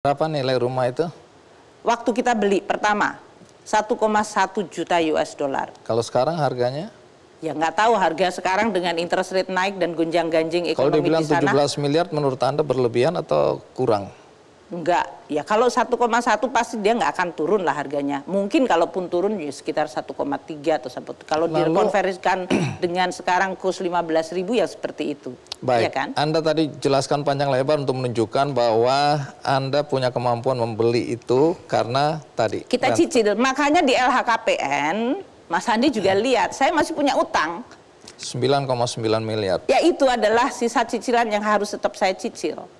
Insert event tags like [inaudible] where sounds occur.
Berapa nilai rumah itu? Waktu kita beli pertama 1,1 juta US dollar. Kalau sekarang harganya? Ya nggak tahu harga sekarang dengan interest rate naik dan gunjang ganjing ekonomi di sana. Kalau dibilang 17 miliar menurut Anda berlebihan atau kurang? Enggak, ya kalau 1,1 pasti dia nggak akan turun lah harganya. Mungkin kalaupun turun ya sekitar 1,3 atau 1, kalau Lalu, dikonversikan [clears throat] dengan sekarang kurs 15 ribu ya seperti itu. Baik, ya kan? Anda tadi jelaskan panjang lebar untuk menunjukkan bahwa Anda punya kemampuan membeli itu karena tadi. Kita cicil, makanya di LHKPN Mas Andi juga hmm. lihat, saya masih punya utang. 9,9 miliar. Ya itu adalah sisa cicilan yang harus tetap saya cicil.